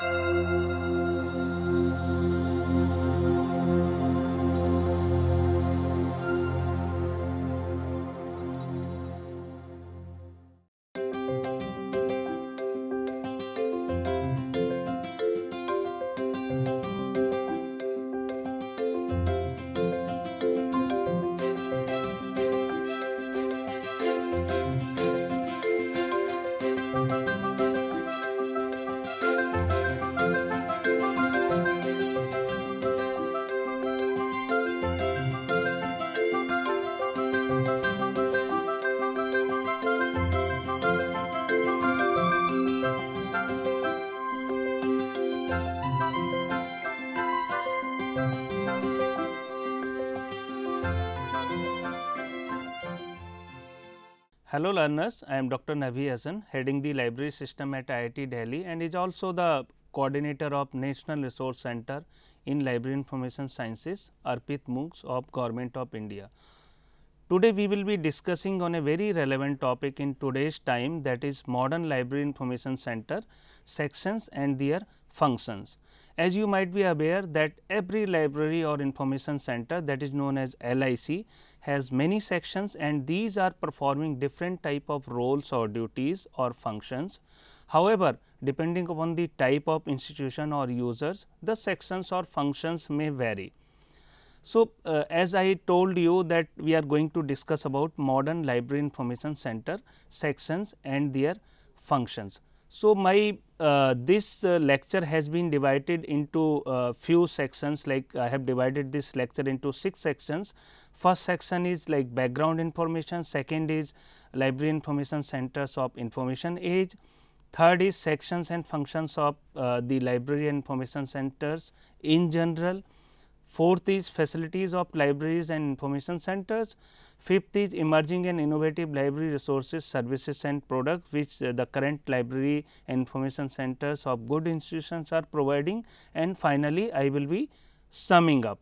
Bye. Hello learners, I am Dr. Navi Hassan, heading the library system at IIT Delhi and is also the coordinator of National Resource Center in Library Information Sciences, Arpit Moogs of Government of India. Today we will be discussing on a very relevant topic in today's time that is modern library information center sections and their functions. As you might be aware that every library or information center that is known as LIC has many sections and these are performing different type of roles or duties or functions. However, depending upon the type of institution or users, the sections or functions may vary. So, uh, as I told you that we are going to discuss about modern library information center sections and their functions. So, my uh, this uh, lecture has been divided into uh, few sections like I have divided this lecture into 6 sections. First section is like background information, second is library information centers of information age, third is sections and functions of uh, the library information centers in general, fourth is facilities of libraries and information centers, Fifth is emerging and innovative library resources, services and products which uh, the current library information centers of good institutions are providing and finally, I will be summing up.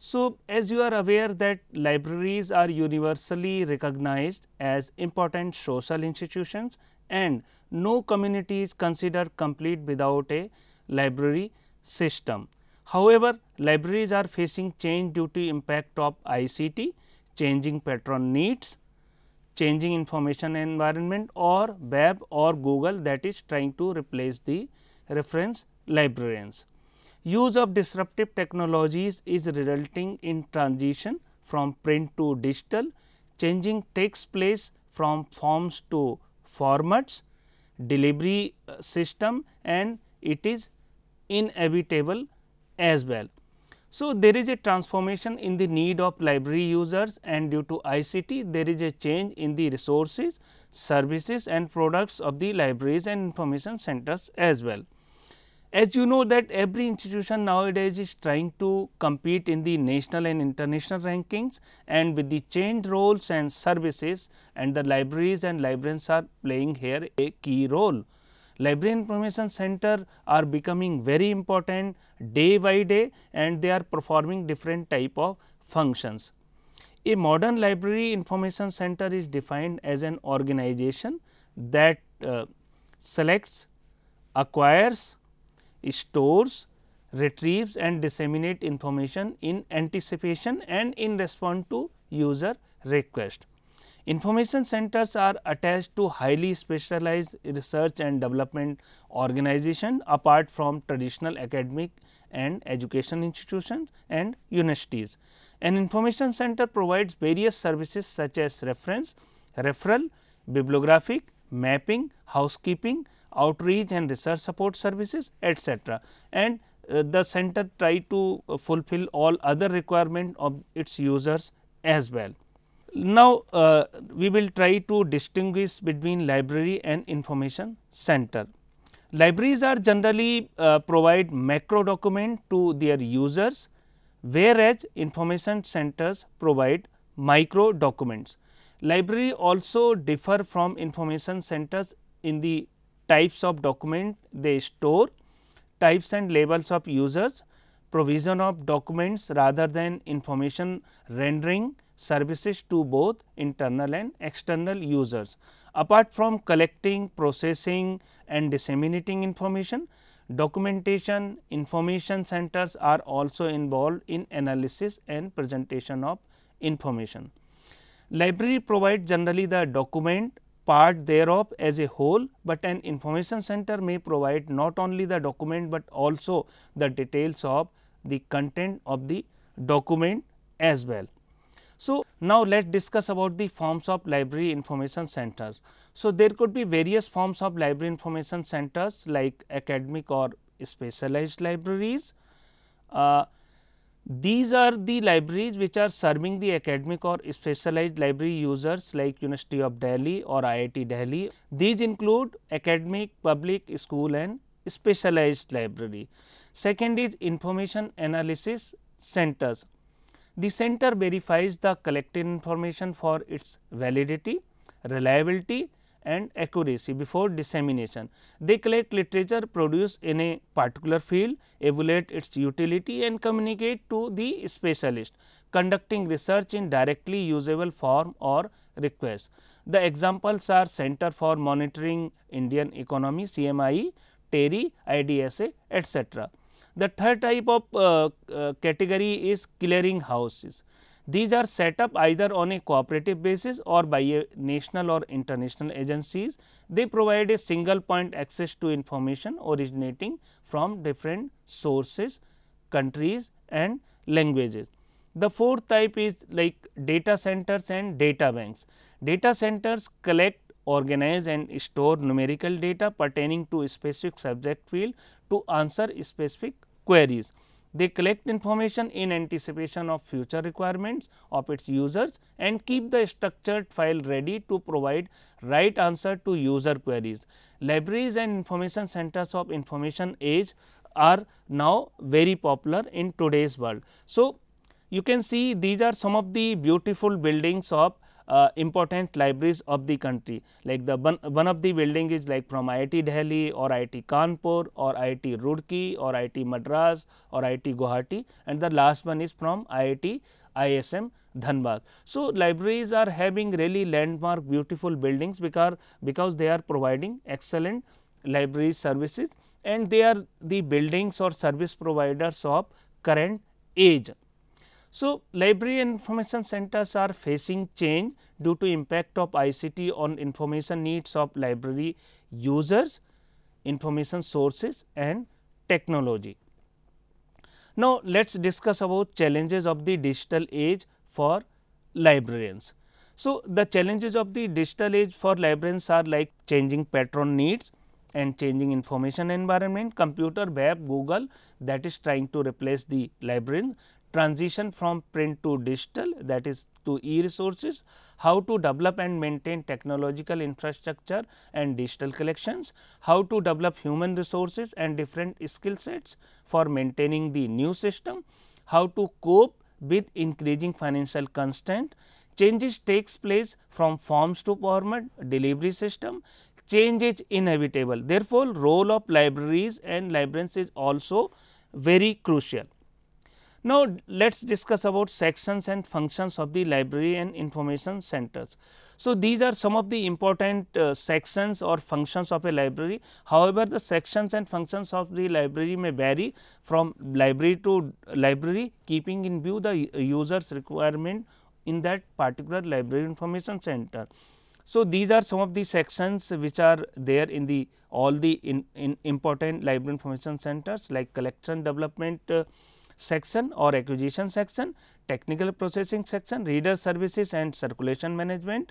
So, as you are aware that libraries are universally recognized as important social institutions and no community is considered complete without a library system. However, libraries are facing change due to impact of ICT changing patron needs, changing information environment or Web or Google that is trying to replace the reference librarians. Use of disruptive technologies is resulting in transition from print to digital, changing takes place from forms to formats, delivery uh, system and it is inevitable as well. So, there is a transformation in the need of library users and due to ICT there is a change in the resources, services and products of the libraries and information centers as well. As you know that every institution nowadays is trying to compete in the national and international rankings and with the changed roles and services and the libraries and librarians are playing here a key role library information center are becoming very important day by day and they are performing different type of functions. A modern library information center is defined as an organization that uh, selects, acquires, stores, retrieves and disseminate information in anticipation and in response to user request. Information centers are attached to highly specialized research and development organization apart from traditional academic and education institutions and universities. An information center provides various services such as reference, referral, bibliographic, mapping, housekeeping, outreach and research support services etc. and uh, the center try to uh, fulfill all other requirement of its users as well. Now, uh, we will try to distinguish between library and information center. Libraries are generally uh, provide macro document to their users, whereas information centers provide micro documents. Library also differ from information centers in the types of document they store, types and labels of users, provision of documents rather than information rendering services to both internal and external users. Apart from collecting, processing and disseminating information, documentation information centers are also involved in analysis and presentation of information. Library provides generally the document part thereof as a whole, but an information center may provide not only the document, but also the details of the content of the document as well. So, now let us discuss about the forms of library information centers. So, there could be various forms of library information centers like academic or specialized libraries. Uh, these are the libraries which are serving the academic or specialized library users like University of Delhi or IIT Delhi. These include academic, public, school and specialized library. Second is information analysis centers. The center verifies the collected information for its validity, reliability and accuracy before dissemination. They collect literature produced in a particular field, evaluate its utility and communicate to the specialist, conducting research in directly usable form or request. The examples are Center for Monitoring Indian Economy CMI, Terry, IDSA, etc. The third type of uh, uh, category is clearing houses. These are set up either on a cooperative basis or by a national or international agencies. They provide a single point access to information originating from different sources, countries and languages. The fourth type is like data centers and data banks. Data centers collect organize and store numerical data pertaining to specific subject field to answer specific queries. They collect information in anticipation of future requirements of its users and keep the structured file ready to provide right answer to user queries. Libraries and information centers of information age are now very popular in today's world. So, you can see these are some of the beautiful buildings of uh, important libraries of the country like the one of the building is like from IIT Delhi or IIT Kanpur or IIT Roorkee or IIT Madras or IIT Guwahati and the last one is from IIT ISM Dhanbad. So, libraries are having really landmark beautiful buildings because, because they are providing excellent library services and they are the buildings or service providers of current age so, library information centers are facing change due to impact of ICT on information needs of library users, information sources and technology. Now, let us discuss about challenges of the digital age for librarians. So, the challenges of the digital age for librarians are like changing patron needs and changing information environment, computer, web, Google that is trying to replace the librarian, transition from print to digital that is to e-resources, how to develop and maintain technological infrastructure and digital collections, how to develop human resources and different skill sets for maintaining the new system, how to cope with increasing financial constraint, changes takes place from forms to format delivery system, change is inevitable. Therefore, role of libraries and librarians is also very crucial. Now, let us discuss about sections and functions of the library and information centers. So, these are some of the important uh, sections or functions of a library. However, the sections and functions of the library may vary from library to library keeping in view the uh, user's requirement in that particular library information center. So, these are some of the sections which are there in the all the in, in important library information centers like collection development uh, section और acquisition section technical processing section reader services and circulation management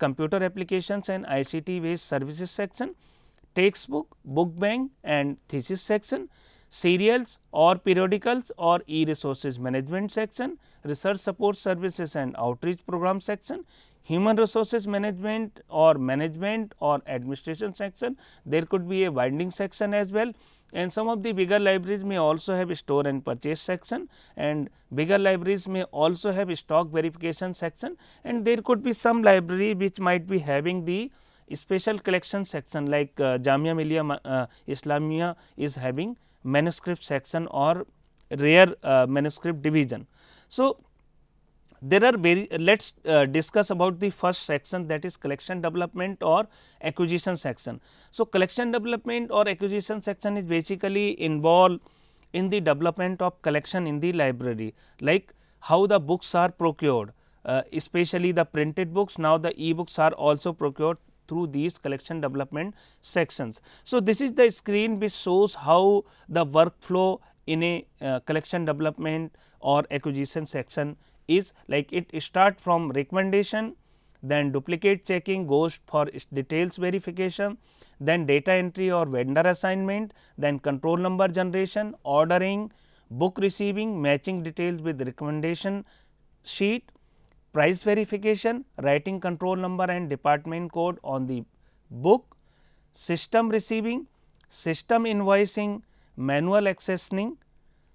computer applications and ICT based services section text book book bank and thesis section serials और periodicals और e resources management section research support services and outreach program section human resources management or management or administration section, there could be a binding section as well and some of the bigger libraries may also have store and purchase section and bigger libraries may also have stock verification section and there could be some library which might be having the special collection section like uh, Jamia Millia uh, Islamia is having manuscript section or rare uh, manuscript division. So, there are very let us uh, discuss about the first section that is collection development or acquisition section. So, collection development or acquisition section is basically involved in the development of collection in the library like how the books are procured uh, especially the printed books now the e-books are also procured through these collection development sections. So, this is the screen which shows how the workflow in a uh, collection development or acquisition section is like it start from recommendation, then duplicate checking goes for details verification, then data entry or vendor assignment, then control number generation, ordering, book receiving, matching details with recommendation sheet, price verification, writing control number and department code on the book, system receiving, system invoicing, manual accessing,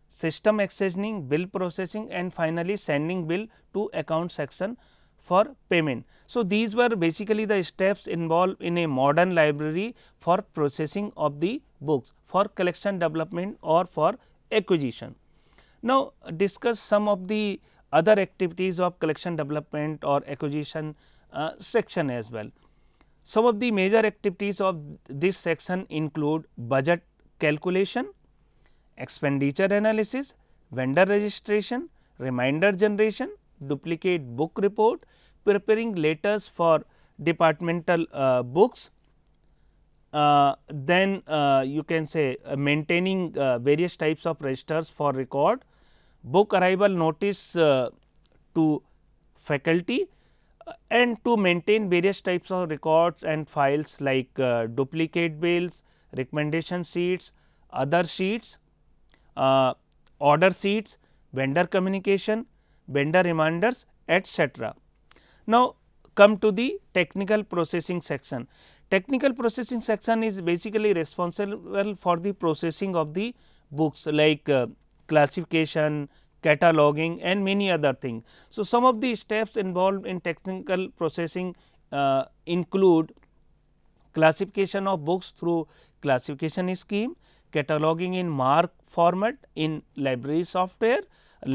system accessioning, bill processing and finally, sending bill to account section for payment. So, these were basically the steps involved in a modern library for processing of the books for collection development or for acquisition. Now, discuss some of the other activities of collection development or acquisition uh, section as well. Some of the major activities of this section include budget calculation, expenditure analysis, vendor registration, reminder generation, duplicate book report, preparing letters for departmental uh, books, uh, then uh, you can say uh, maintaining uh, various types of registers for record, book arrival notice uh, to faculty and to maintain various types of records and files like duplicate bills, recommendation sheets, other sheets uh, order sheets, vendor communication, vendor reminders etc. Now, come to the technical processing section. Technical processing section is basically responsible for the processing of the books like uh, classification, cataloging and many other things. So, some of the steps involved in technical processing uh, include classification of books through classification scheme, cataloging in mark format in library software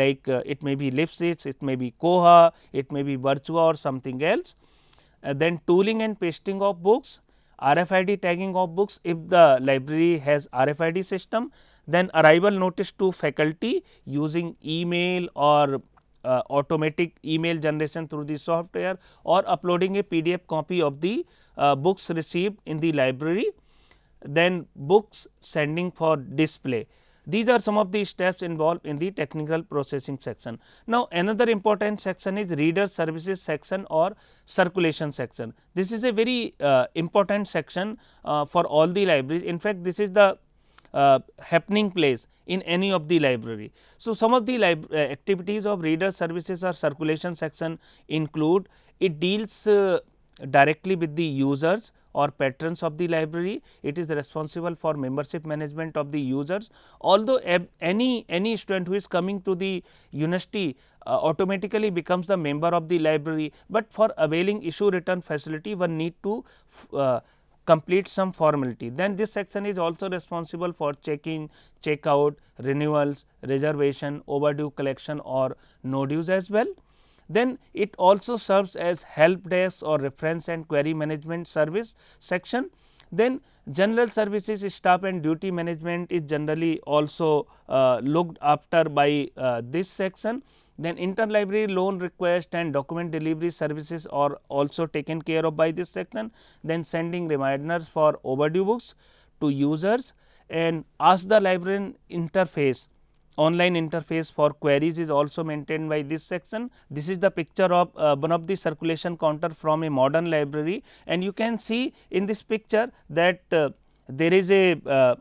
like uh, it may be Lipschitz, it may be Koha, it may be Virtua or something else. Uh, then tooling and pasting of books, RFID tagging of books if the library has RFID system, then arrival notice to faculty using email or uh, automatic email generation through the software or uploading a PDF copy of the uh, books received in the library then books sending for display. These are some of the steps involved in the technical processing section. Now, another important section is reader services section or circulation section. This is a very uh, important section uh, for all the libraries. In fact, this is the uh, happening place in any of the library. So, some of the uh, activities of reader services or circulation section include it deals uh, directly with the users or patrons of the library. It is responsible for membership management of the users. Although any, any student who is coming to the university uh, automatically becomes the member of the library, but for availing issue return facility one need to uh, complete some formality. Then this section is also responsible for check-in, check-out, renewals, reservation, overdue collection or no dues as well. Then it also serves as help desk or reference and query management service section. Then general services staff and duty management is generally also uh, looked after by uh, this section. Then interlibrary loan request and document delivery services are also taken care of by this section. Then sending reminders for overdue books to users and ask the librarian interface online interface for queries is also maintained by this section. This is the picture of uh, one of the circulation counter from a modern library and you can see in this picture that uh, there is a uh,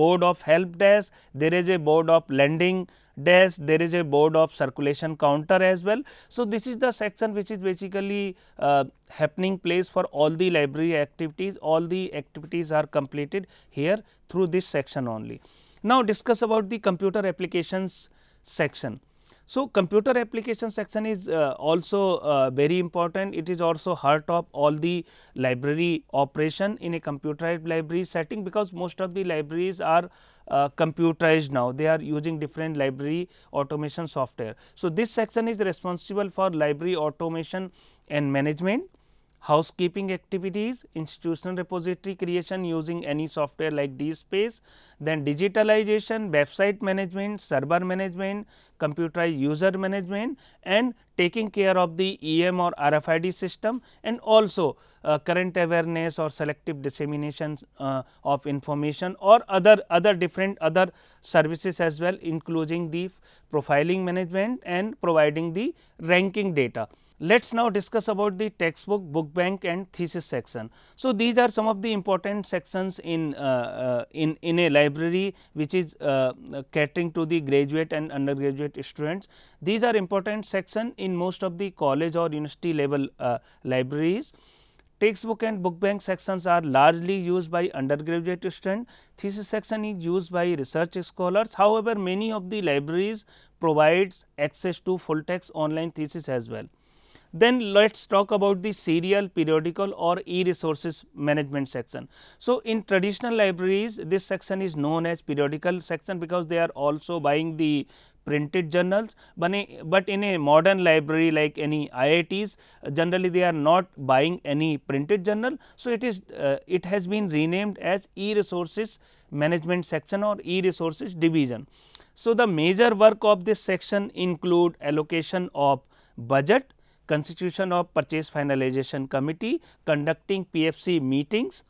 board of help desk, there is a board of lending desk, there is a board of circulation counter as well. So, this is the section which is basically uh, happening place for all the library activities, all the activities are completed here through this section only. Now, discuss about the computer applications section. So, computer application section is uh, also uh, very important. It is also heart of all the library operation in a computerized library setting because most of the libraries are uh, computerized now. They are using different library automation software. So, this section is responsible for library automation and management housekeeping activities, institutional repository creation using any software like DSpace, then digitalization, website management, server management, computerized user management and taking care of the EM or RFID system and also uh, current awareness or selective dissemination uh, of information or other other different other services as well including the profiling management and providing the ranking data. Let us now discuss about the textbook, book bank and thesis section. So, these are some of the important sections in, uh, uh, in, in a library which is uh, uh catering to the graduate and undergraduate students. These are important section in most of the college or university level uh, libraries. Textbook and book bank sections are largely used by undergraduate students. Thesis section is used by research scholars. However, many of the libraries provides access to full text online thesis as well. Then let us talk about the serial, periodical or e-resources management section. So, in traditional libraries this section is known as periodical section because they are also buying the printed journals, but in a modern library like any IITs generally they are not buying any printed journal. So, it is uh, it has been renamed as e-resources management section or e-resources division. So, the major work of this section include allocation of budget, constitution of purchase finalization committee, conducting PFC meetings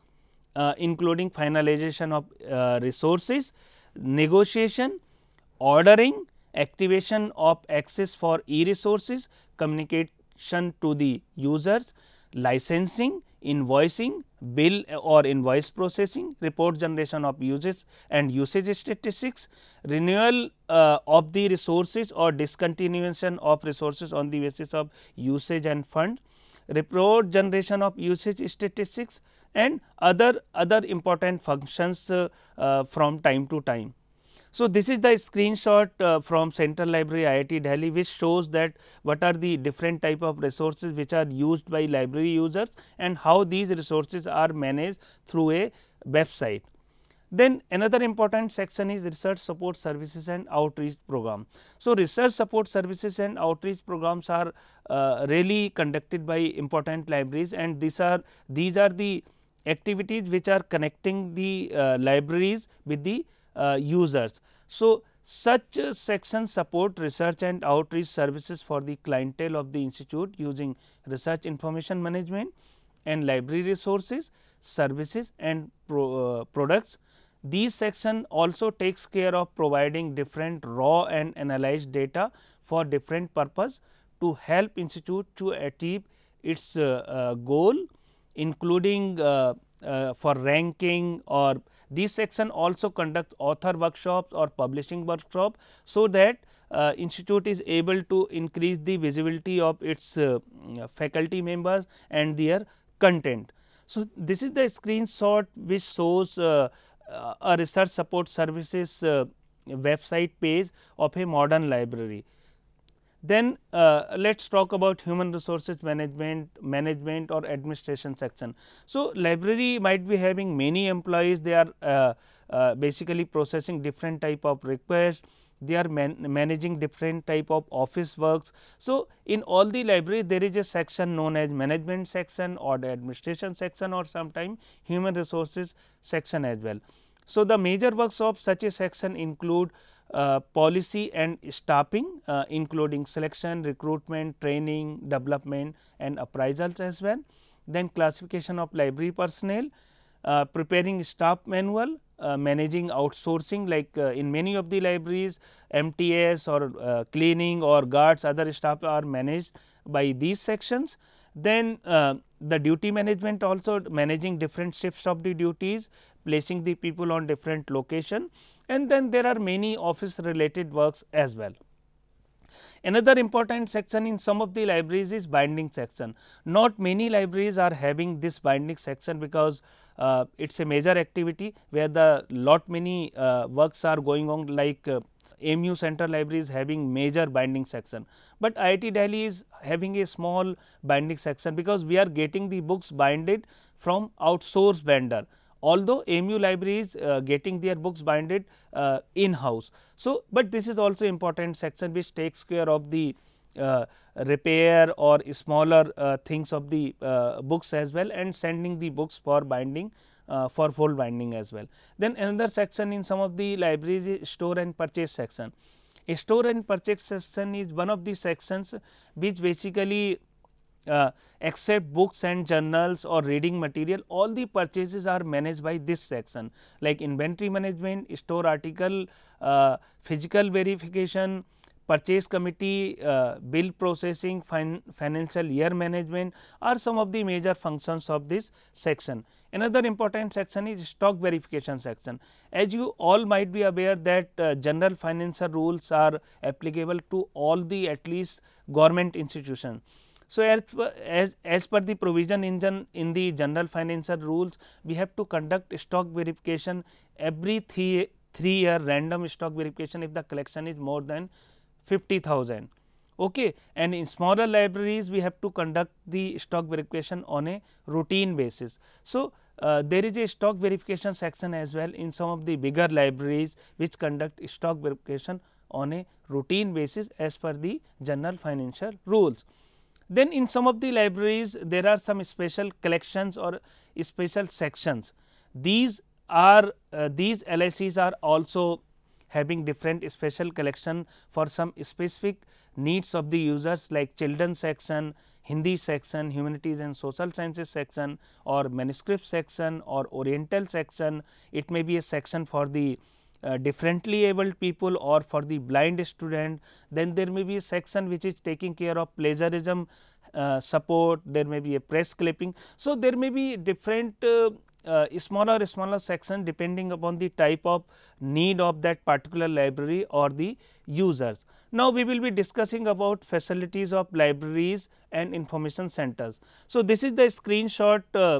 uh, including finalization of uh, resources, negotiation, ordering, activation of access for e-resources, communication to the users, licensing, invoicing, bill or invoice processing, report generation of uses and usage statistics, renewal uh, of the resources or discontinuation of resources on the basis of usage and fund, report generation of usage statistics and other, other important functions uh, uh, from time to time. So, this is the screenshot uh, from Central Library IIT Delhi which shows that what are the different type of resources which are used by library users and how these resources are managed through a website. Then another important section is research support services and outreach program. So, research support services and outreach programs are uh, really conducted by important libraries and these are these are the activities which are connecting the uh, libraries with the uh, users. So, such uh, sections support research and outreach services for the clientele of the institute using research information management and library resources, services and pro, uh, products. These section also takes care of providing different raw and analyzed data for different purpose to help institute to achieve its uh, uh, goal including uh, uh, for ranking or this section also conducts author workshops or publishing workshop. So, that uh, institute is able to increase the visibility of its uh, faculty members and their content. So, this is the screenshot which shows uh, uh a research support services uh, website page of a modern library. Then uh, let us talk about human resources management, management or administration section. So, library might be having many employees, they are uh, uh, basically processing different type of requests, they are man managing different type of office works. So, in all the library there is a section known as management section or the administration section or sometime human resources section as well. So, the major works of such a section include uh, policy and staffing uh, including selection, recruitment, training, development and appraisals as well. Then classification of library personnel, uh, preparing staff manual, uh, managing outsourcing like uh, in many of the libraries MTS or cleaning or guards other staff are managed by these sections. Then the duty management also managing different shifts of the duties, placing the people on different location and then there are many office related works as well. Another important section in some of the libraries is binding section. Not many libraries are having this binding section because uh, it is a major activity where the lot many uh, works are going on like uh, AMU Library is having major binding section, but IIT Delhi is having a small binding section because we are getting the books binded from outsourced vendor although AMU library is uh, getting their books binded uh, in house. So, but this is also important section which takes care of the uh, repair or smaller uh, things of the uh, books as well and sending the books for binding uh, for full binding as well. Then another section in some of the libraries is store and purchase section. A store and purchase section is one of the sections which basically uh, except books and journals or reading material all the purchases are managed by this section like inventory management, store article, uh, physical verification, purchase committee, uh, bill processing, fin financial year management are some of the major functions of this section. Another important section is stock verification section. As you all might be aware that uh, general financial rules are applicable to all the at least government institutions. So, as, as, as per the provision in, gen, in the general financial rules, we have to conduct stock verification every three, 3 year random stock verification if the collection is more than 50,000. Okay. And in smaller libraries, we have to conduct the stock verification on a routine basis. So, uh, there is a stock verification section as well in some of the bigger libraries which conduct stock verification on a routine basis as per the general financial rules. Then in some of the libraries there are some special collections or special sections. These are uh, these LICs are also having different special collection for some specific needs of the users like children section, Hindi section, humanities and social sciences section or manuscript section or oriental section. It may be a section for the uh, differently abled people or for the blind student, then there may be a section which is taking care of plagiarism uh, support, there may be a press clipping. So, there may be different uh, uh, smaller smaller section depending upon the type of need of that particular library or the users. Now, we will be discussing about facilities of libraries and information centers. So, this is the screenshot uh,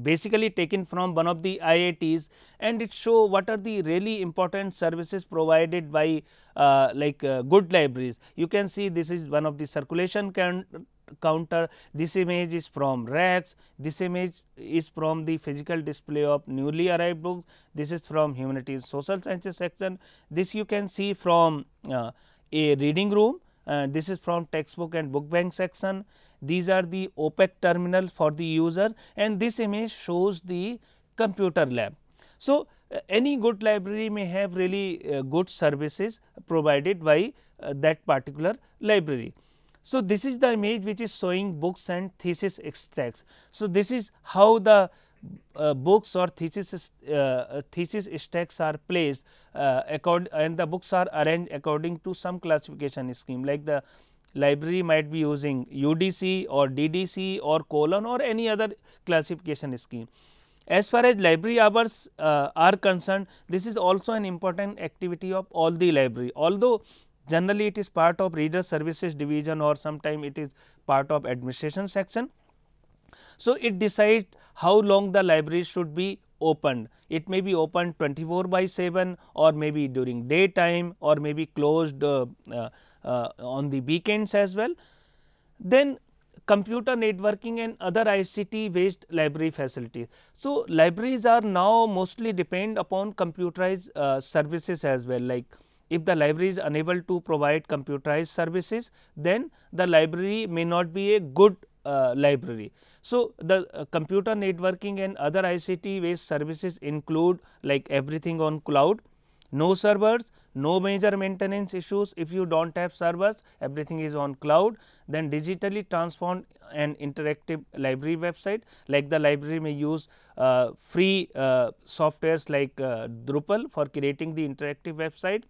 basically taken from one of the IITs and it show what are the really important services provided by uh, like uh, good libraries. You can see this is one of the circulation counter, this image is from racks, this image is from the physical display of newly arrived books, this is from humanities social sciences section, this you can see from uh, a reading room, uh, this is from textbook and book bank section, these are the OPEC terminal for the user and this image shows the computer lab. So, uh, any good library may have really uh, good services provided by uh, that particular library. So, this is the image which is showing books and thesis extracts. So, this is how the uh, books or thesis uh, uh thesis stacks are placed uh, and the books are arranged according to some classification scheme like the library might be using UDC or DDC or colon or any other classification scheme. As far as library hours uh, are concerned, this is also an important activity of all the library. Although generally it is part of reader services division or sometime it is part of administration section. So, it decides how long the library should be opened. It may be opened 24 by 7 or maybe during daytime or maybe closed uh, uh, uh, on the weekends as well. Then computer networking and other ICT based library facilities. So, libraries are now mostly depend upon computerized uh, services as well like if the library is unable to provide computerized services then the library may not be a good uh, library. So, the uh, computer networking and other ICT based services include like everything on cloud, no servers, no major maintenance issues if you do not have servers, everything is on cloud. Then digitally transform and interactive library website like the library may use uh, free uh, softwares like uh, Drupal for creating the interactive website.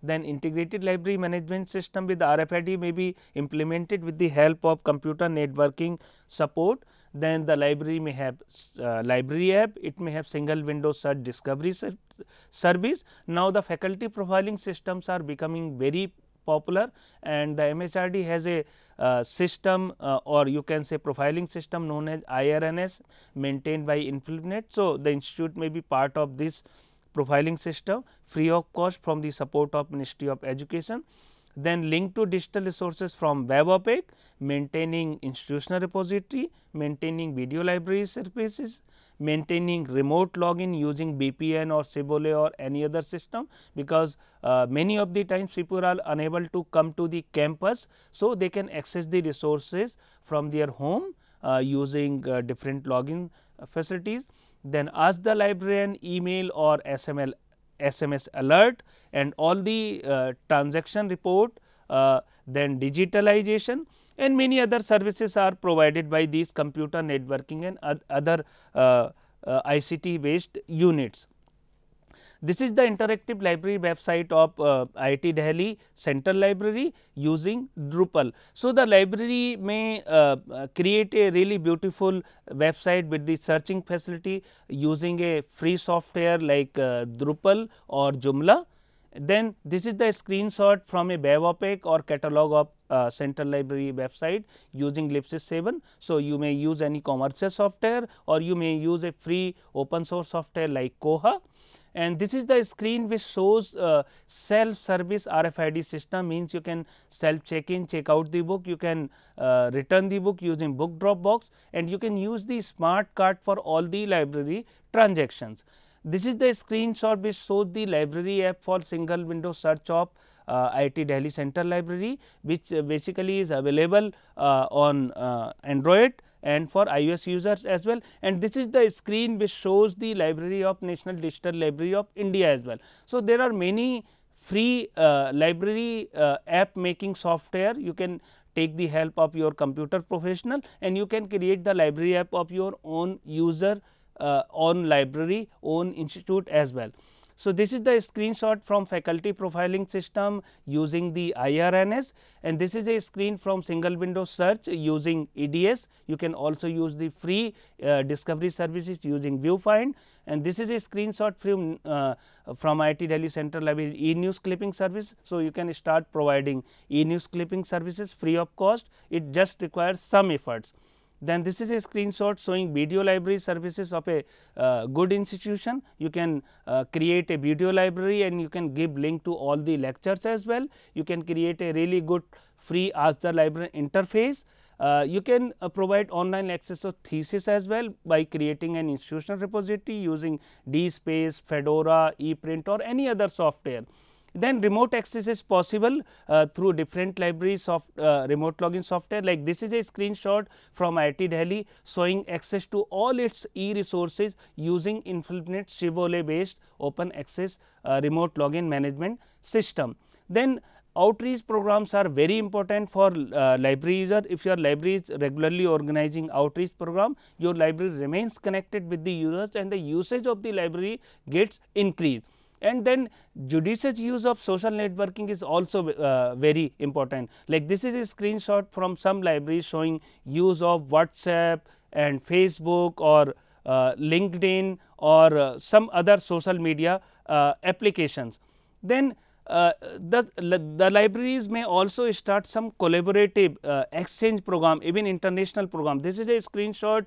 Then integrated library management system with RFID may be implemented with the help of computer networking support then the library may have uh, library app, it may have single window search discovery ser service. Now, the faculty profiling systems are becoming very popular and the MHRD has a uh, system uh, or you can say profiling system known as IRNS maintained by InfilNet. So, the institute may be part of this profiling system free of cost from the support of Ministry of Education then link to digital resources from WebOpec, maintaining institutional repository, maintaining video library services, maintaining remote login using BPN or Cibole or any other system because uh, many of the times people are unable to come to the campus. So, they can access the resources from their home uh, using uh, different login facilities. Then ask the librarian email or SML SMS alert and all the uh, transaction report, uh, then digitalization and many other services are provided by these computer networking and other uh, uh, ICT based units. This is the interactive library website of uh, IIT Delhi Central Library using Drupal. So, the library may uh, uh, create a really beautiful website with the searching facility using a free software like uh, Drupal or Joomla. Then this is the screenshot from a BevOpec or catalog of uh, central library website using Libsys 7. So, you may use any commercial software or you may use a free open source software like Koha and this is the screen which shows uh, self-service RFID system means you can self check in, check out the book, you can uh, return the book using book drop box and you can use the smart card for all the library transactions. This is the screenshot which shows the library app for single window search of uh, IT Delhi Center library which uh, basically is available uh, on uh, Android and for iOS users as well and this is the screen which shows the library of National Digital Library of India as well. So, there are many free uh, library uh, app making software you can take the help of your computer professional and you can create the library app of your own user uh, own library own institute as well. So, this is the screenshot from faculty profiling system using the IRNS and this is a screen from single window search using EDS. You can also use the free uh, discovery services using viewfind and this is a screenshot from, uh, from IT Delhi Central Library e-news clipping service. So, you can start providing e-news clipping services free of cost. It just requires some efforts. Then this is a screenshot showing video library services of a uh, good institution. You can uh, create a video library and you can give link to all the lectures as well. You can create a really good free ask the library interface. Uh, you can uh, provide online access to thesis as well by creating an institutional repository using DSpace, Fedora, ePrint or any other software. Then remote access is possible uh, through different libraries of uh, remote login software like this is a screenshot from IIT Delhi showing access to all its e-resources using Infinet Shibole based open access uh, remote login management system. Then outreach programs are very important for uh, library user. If your library is regularly organizing outreach program, your library remains connected with the users and the usage of the library gets increased. And then judicious use of social networking is also uh, very important. Like this is a screenshot from some libraries showing use of WhatsApp and Facebook or uh, LinkedIn or uh, some other social media uh, applications. Then uh, the, the libraries may also start some collaborative uh, exchange program, even international program. This is a screenshot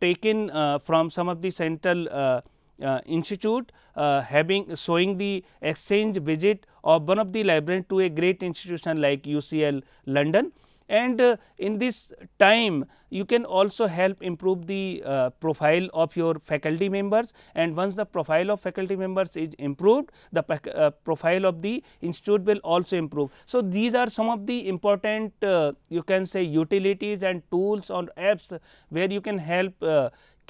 taken from some of the central uh, institute uh, having showing the exchange visit of one of the librarian to a great institution like UCL London and uh, in this time you can also help improve the uh, profile of your faculty members and once the profile of faculty members is improved the uh, profile of the institute will also improve. So, these are some of the important uh, you can say utilities and tools or apps where you can help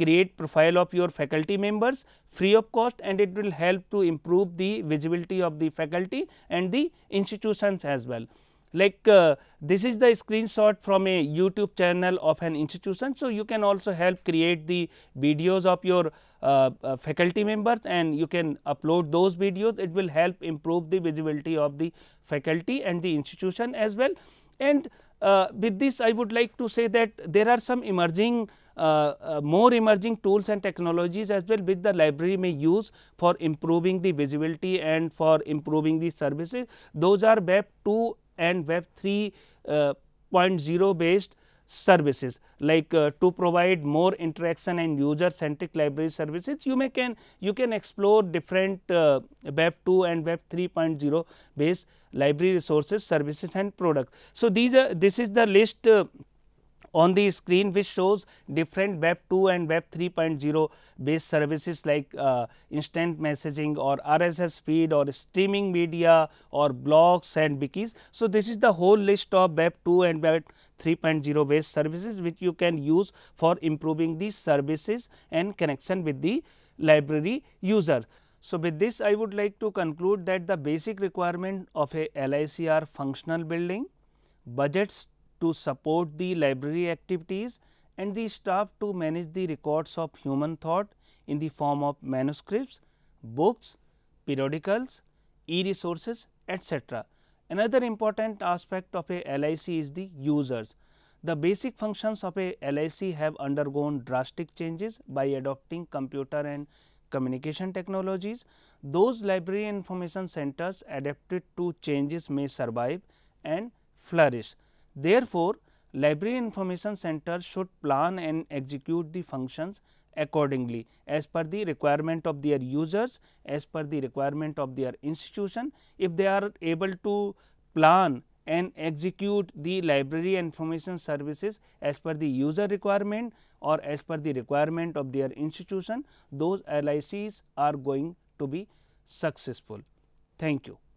create profile of your faculty members free of cost and it will help to improve the visibility of the faculty and the institutions as well. Like uh, this is the screenshot from a YouTube channel of an institution. So, you can also help create the videos of your uh, uh, faculty members and you can upload those videos. It will help improve the visibility of the faculty and the institution as well. And uh, with this I would like to say that there are some emerging uh, uh, more emerging tools and technologies as well which the library may use for improving the visibility and for improving the services. Those are web 2 and web 3.0 uh, based services like uh, to provide more interaction and user centric library services you may can you can explore different uh, web 2 and web 3.0 based library resources services and products so these are this is the list uh, on the screen which shows different web 2 and web 3.0 based services like uh, instant messaging or RSS feed or streaming media or blogs and wikis. So, this is the whole list of web 2 and web 3.0 based services which you can use for improving the services and connection with the library user. So, with this I would like to conclude that the basic requirement of a LICR are functional building, budgets to support the library activities and the staff to manage the records of human thought in the form of manuscripts, books, periodicals, e-resources etc. Another important aspect of a LIC is the users. The basic functions of a LIC have undergone drastic changes by adopting computer and communication technologies. Those library information centers adapted to changes may survive and flourish. Therefore, library information centers should plan and execute the functions accordingly as per the requirement of their users, as per the requirement of their institution. If they are able to plan and execute the library information services as per the user requirement or as per the requirement of their institution, those LICs are going to be successful. Thank you.